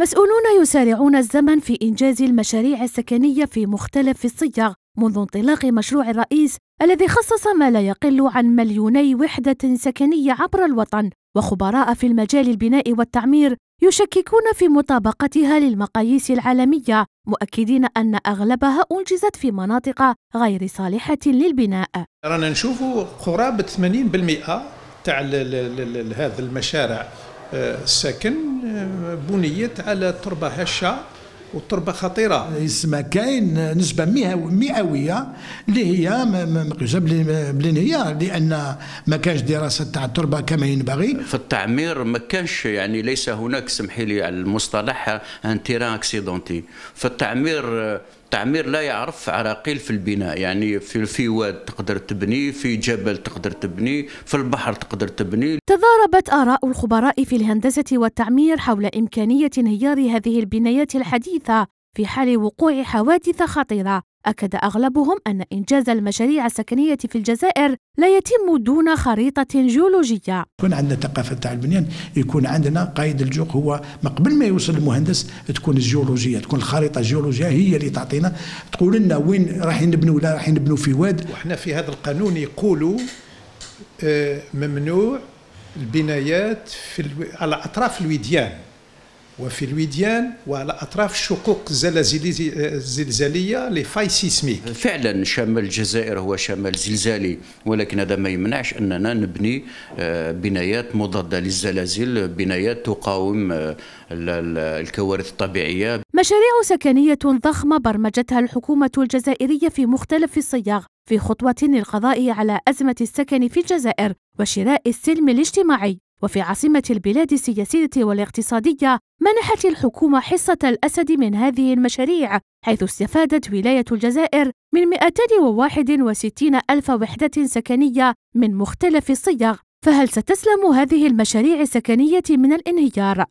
مسؤولون يسارعون الزمن في إنجاز المشاريع السكنية في مختلف الصيغ منذ انطلاق مشروع الرئيس الذي خصص ما لا يقل عن مليوني وحدة سكنية عبر الوطن وخبراء في المجال البناء والتعمير يشككون في مطابقتها للمقاييس العالمية مؤكدين أن أغلبها أنجزت في مناطق غير صالحة للبناء رانا نشوفوا قرابة 80% تاع هذه المشاريع السكن آه، بنيت على تربه هشه وتربة خطيره يسمى كاين نسبه مئويه اللي هي مقيوسه بالانهيار لان ما كانش دراسه تاع التربه كما ينبغي في التعمير ما كانش يعني ليس هناك سمحي لي على المصطلح ان تيران اكسيدونتي في التعمير آه، التعمير لا يعرف عراقيل في البناء يعني في في واد تقدر تبني في جبل تقدر تبني في البحر تقدر تبني تضاربت آراء الخبراء في الهندسة والتعمير حول إمكانية انهيار هذه البنايات الحديثة في حال وقوع حوادث خطيرة أكد أغلبهم أن إنجاز المشاريع السكنية في الجزائر لا يتم دون خريطة جيولوجية يكون عندنا ثقافة تاع البنيان يكون عندنا قائد الجوق هو قبل ما يوصل المهندس تكون الجيولوجية تكون الخريطة الجيولوجية هي اللي تعطينا تقول لنا وين راح نبنوا ولا راح نبنوا في واد وحنا في هذا القانون يقولوا آه، ممنوع البنايات في على أطراف الوديان وفي الوديان وعلى أطراف الشقوق الزلزالية لفاي سيسميك فعلا شمال الجزائر هو شمال زلزالي ولكن هذا ما يمنعش أننا نبني آه، بنايات مضادة للزلازل بنايات تقاوم آه، الكوارث الطبيعية مشاريع سكنية ضخمة برمجتها الحكومة الجزائرية في مختلف الصياغ في خطوة للقضاء على أزمة السكن في الجزائر وشراء السلم الاجتماعي وفي عاصمة البلاد السياسية والاقتصادية منحت الحكومة حصة الأسد من هذه المشاريع حيث استفادت ولاية الجزائر من 261 ألف وحدة سكنية من مختلف الصيغ فهل ستسلم هذه المشاريع السكنية من الانهيار؟